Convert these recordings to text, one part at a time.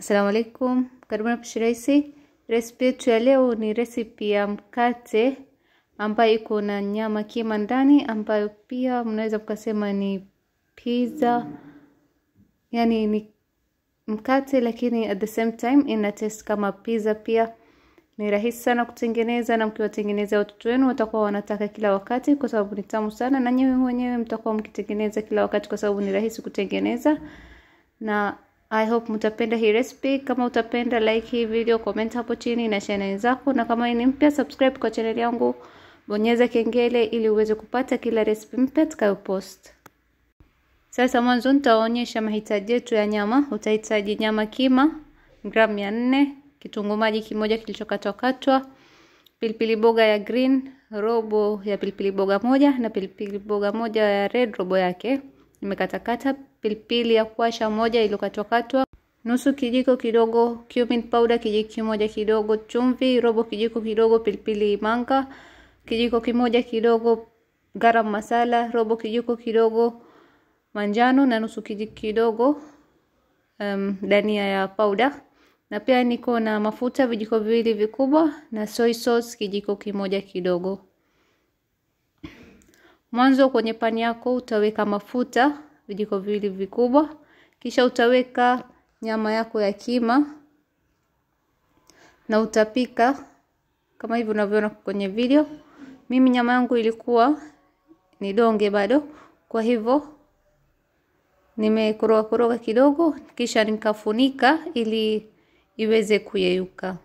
Assalamualaikum, karibuni Pishi Rahisi. Resipi yetu ya leo ni resipi ya mkate ambayo iko na nyama kima ndani, ambayo pia mnaweza mkasema ni pizza, yaani ni mkate lakini at the same time ina taste kama pizza pia. Ni rahisi sana kutengeneza, na mkiwatengeneza watoto wenu watakuwa wanataka kila wakati, kwa sababu ni tamu sana, na nyewe wenyewe mtakuwa mkitengeneza kila wakati, kwa sababu ni rahisi kutengeneza na I hope mtapenda hii recipe. Kama utapenda like hii video, comment hapo chini na share na wenzako, na kama ni mpya subscribe kwa channel yangu, bonyeza kengele ili uweze kupata kila recipe mpya post. Sasa mwanzo nitaonyesha mahitaji yetu ya nyama. Utahitaji nyama kima gramu mia nne, kitunguu maji kimoja kilichokatwakatwa, pilipili boga ya green robo ya pilipili boga moja na pilipili boga moja ya red robo yake nimekatakata pilipili ya kuwasha moja iliyokatwakatwa nusu kijiko kidogo cumin powder kijiko kimoja kidogo chumvi robo kijiko kidogo pilipili manga kijiko kimoja kidogo garam masala robo kijiko kidogo manjano na nusu kijiko kidogo um, dania ya powder na pia niko na mafuta vijiko viwili vikubwa na soy sauce kijiko kimoja kidogo mwanzo kwenye pani yako utaweka mafuta vijiko viwili vikubwa kisha utaweka nyama yako ya kima na utapika kama hivi unavyoona kwenye video mimi nyama yangu ilikuwa ni donge bado kwa hivyo nimekoroga koroga kidogo kisha nikafunika ili iweze kuyeyuka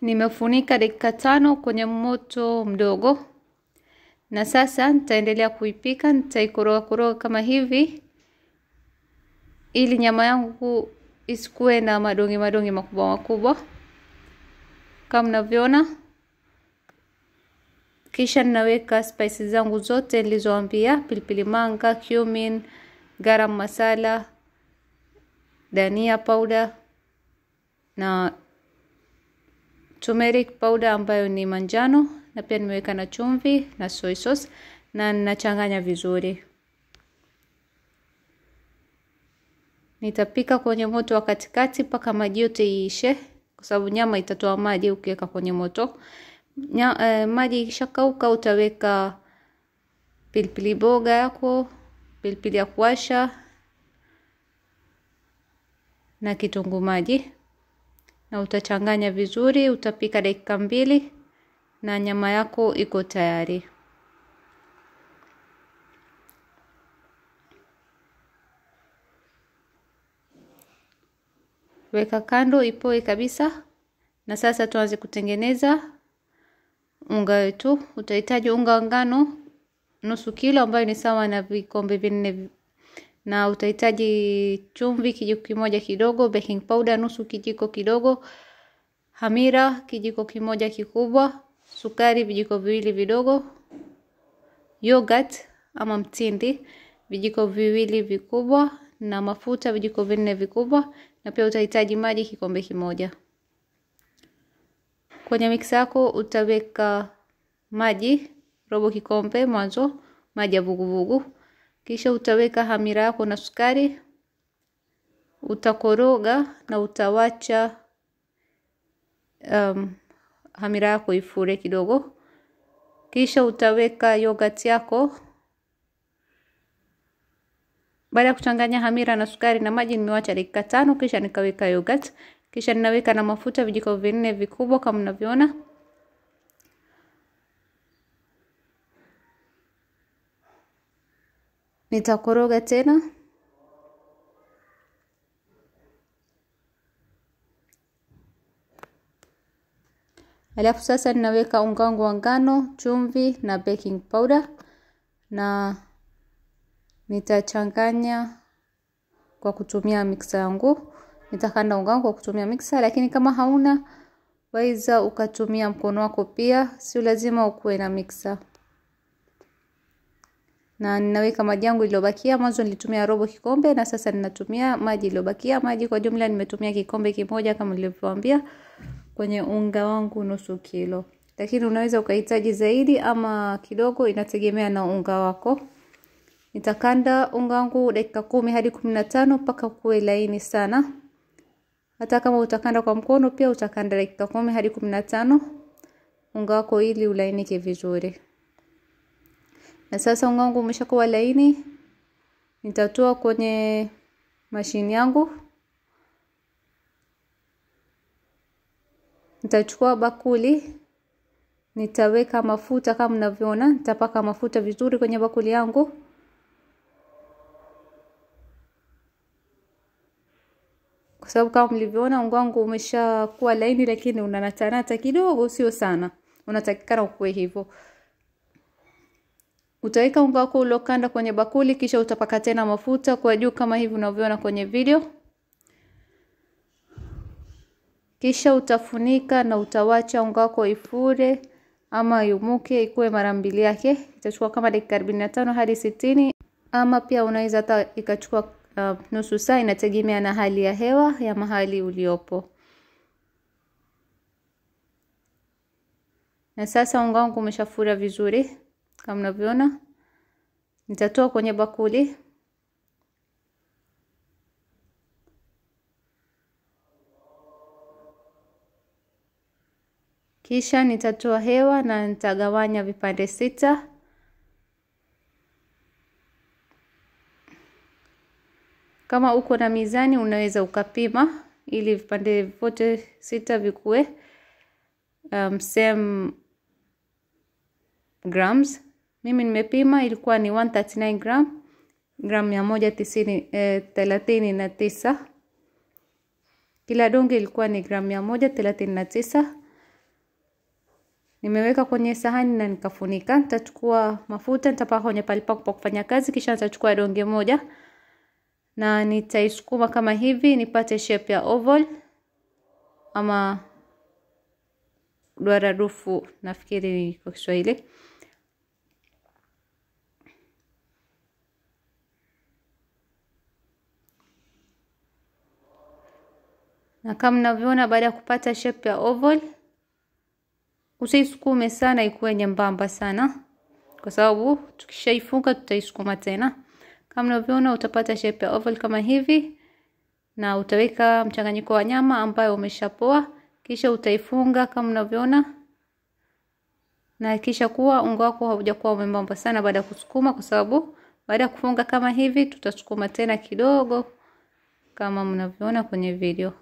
nimefunika dakika tano kwenye moto mdogo na sasa nitaendelea kuipika nitaikoroga koroga kama hivi ili nyama yangu isikuwe na madonge madonge makubwa makubwa kama mnavyoona kisha ninaweka spices zangu zote nilizoambia pilipili manga cumin garam masala dania powder na turmeric powder ambayo ni manjano na pia nimeweka na chumvi na soy sauce na ninachanganya vizuri. Nitapika kwenye moto wa katikati mpaka maji yote iishe, kwa sababu nyama itatoa maji ukiweka kwenye moto. Nya, eh, maji ikishakauka utaweka pilipili boga yako, pilipili ya kuwasha na kitunguu maji, na utachanganya vizuri. Utapika dakika mbili na nyama yako iko tayari. Weka kando ipoe kabisa, na sasa tuanze kutengeneza unga wetu. Utahitaji unga wa ngano nusu kilo, ambayo ni sawa na vikombe vinne, na utahitaji chumvi kijiko kimoja kidogo, baking powder nusu kijiko kidogo, hamira kijiko kimoja kikubwa sukari vijiko viwili vidogo, yogurt ama mtindi vijiko viwili vikubwa, na mafuta vijiko vinne vikubwa, na pia utahitaji maji kikombe kimoja. Kwenye mix yako utaweka maji robo kikombe mwanzo, maji ya vuguvugu, kisha utaweka hamira yako na sukari, utakoroga na utawacha um, hamira yako ifure kidogo, kisha utaweka yogurt yako. Baada ya kuchanganya hamira na sukari na maji, nimewacha dakika tano, kisha nikaweka yogurt, kisha ninaweka na mafuta vijiko vinne vikubwa kama mnavyoona. Nitakoroga tena. Alafu sasa ninaweka unga wangu wa ngano, chumvi na baking powder na nitachanganya kwa kutumia mixer yangu. Nitakanda unga wangu kwa kutumia mixer, lakini kama hauna waweza ukatumia mkono wako pia, sio lazima ukuwe na mixer. Na ninaweka maji yangu iliyobakia. Mwanzo nilitumia robo kikombe na sasa ninatumia maji iliyobakia. Maji kwa jumla nimetumia kikombe kimoja kama nilivyowaambia kwenye unga wangu nusu kilo lakini unaweza ukahitaji zaidi ama kidogo inategemea na unga wako nitakanda unga wangu dakika kumi hadi kumi na tano mpaka kuwe laini sana hata kama utakanda kwa mkono pia utakanda dakika kumi hadi kumi na tano unga wako ili ulainike vizuri na sasa unga wangu umeshakuwa laini nitatoa kwenye mashini yangu nitachukua bakuli nitaweka mafuta kama mnavyoona nitapaka mafuta vizuri kwenye bakuli yangu kwa sababu kama mlivyoona unga wangu umeshakuwa laini lakini unanatanata kidogo sio sana unatakikana ukuwe hivyo utaweka unga wako uliokanda kwenye bakuli kisha utapaka tena mafuta kwa juu kama hivi unavyoona kwenye video kisha utafunika na utawacha unga wako ifure ama yumuke ikuwe mara mbili yake. Itachukua kama dakika 45 hadi sitini ama pia unaweza hata ikachukua uh, nusu saa, inategemea na hali ya hewa ya mahali uliopo. Na sasa unga wangu umeshafura vizuri kama mnavyoona, nitatoa kwenye bakuli. Kisha nitatoa hewa na nitagawanya vipande sita. Kama uko na mizani unaweza ukapima ili vipande vyote sita vikuwe um, same grams. Mimi nimepima ilikuwa ni 139 gram gram mia moja tisini eh, thelathini na tisa. Kila donge ilikuwa ni gram mia moja thelathini na tisa nimeweka kwenye sahani na nikafunika. Nitachukua mafuta nitapaka kwenye palipako pa kufanya kazi, kisha nitachukua donge moja na nitaisukuma kama hivi nipate shape ya oval ama duara dufu, nafikiri kwa Kiswahili. na kama mnavyoona baada ya kupata shape ya oval usisukume sana ikuwe nyembamba sana kwa sababu tukishaifunga tutaisukuma tena kama unavyoona utapata shape ya oval kama hivi na utaweka mchanganyiko wa nyama ambayo umeshapoa kisha utaifunga kama unavyoona na kisha kuwa unga wako haujakuwa umembamba sana baada ya kusukuma kwa sababu baada ya kufunga kama hivi tutasukuma tena kidogo kama mnavyoona kwenye video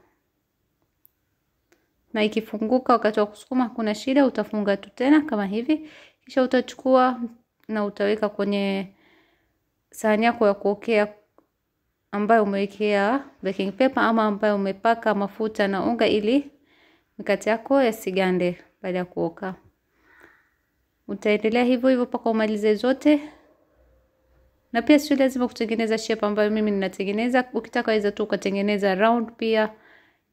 na ikifunguka wakati wa kusukuma hakuna shida, utafunga tu tena kama hivi, kisha utachukua na utaweka kwenye sahani yako ya kuokea ambayo umewekea baking paper ama ambayo umepaka mafuta na unga ili mikate yako yasigande baada ya kuoka. Utaendelea hivyo hivyo mpaka umalize zote, na pia sio lazima kutengeneza shape ambayo mimi ninatengeneza. Ukitaka waweza tu ukatengeneza round pia,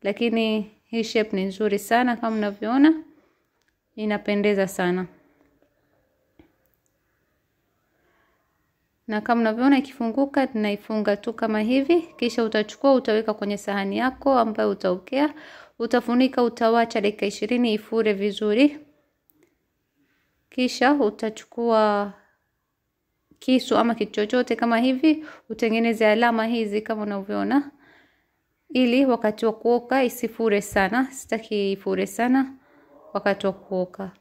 lakini hii shape ni nzuri sana kama mnavyoona, inapendeza sana. Na kama mnavyoona ikifunguka, tunaifunga tu kama hivi, kisha utachukua utaweka kwenye sahani yako ambayo utaokea, utafunika, utawacha dakika ishirini ifure vizuri. Kisha utachukua kisu ama kitu chochote kama hivi, utengeneze alama hizi kama unavyoona ili wakati wa kuoka isifure sana, sitaki ifure sana wakati wa kuoka.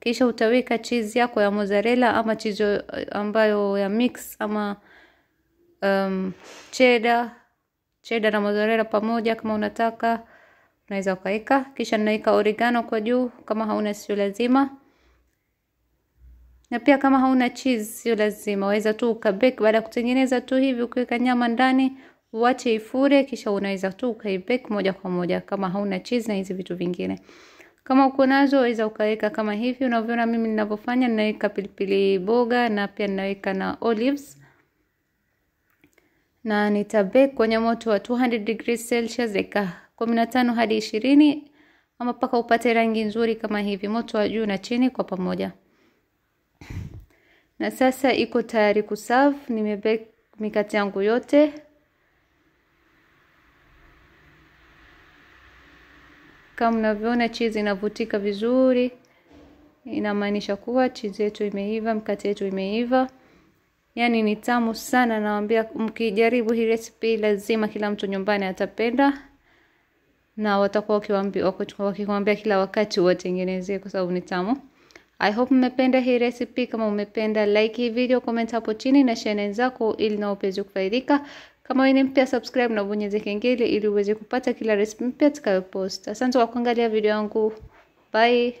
Kisha utaweka cheese yako ya mozzarella ama cheese eh, ambayo ya mix ama um, cheddar cheddar na mozzarella pamoja kama unataka unaweza ukaweka. Kisha naweka oregano kwa juu, kama hauna sio lazima na pia kama hauna cheese sio lazima, waweza tu ukabake. Baada ya kutengeneza tu hivi, ukiweka nyama ndani uache ifure, kisha unaweza tu ukaibake moja kwa moja kama hauna cheese na hizi vitu vingine. Kama uko nazo waweza ukaweka kama hivi unavyoona mimi ninavyofanya. Ninaweka pilipili boga na pia ninaweka na olives na nitabake kwenye moto wa 200 degrees Celsius eka 15 hadi 20 ama mpaka upate rangi nzuri kama hivi, moto wa juu na chini kwa pamoja na sasa iko tayari kusave Nimebake mikate yangu yote kama mnavyoona, cheese inavutika vizuri, inamaanisha kuwa cheese yetu imeiva, mkate yetu imeiva. Yani ni tamu sana, nawaambia mkijaribu hii recipe lazima kila mtu nyumbani atapenda, na watakuwa wakiwaambia kila wakati watengenezee, kwa sababu ni tamu. I hope mmependa hii recipe. Kama umependa, like hii video, comment hapo chini na share wenzako, ili nao upeze kufaidika. Kama wewe ni mpya, subscribe na bonyeze kengele ili uweze kupata kila recipe mpya tutakayopost. Asante kwa kuangalia video yangu, bye.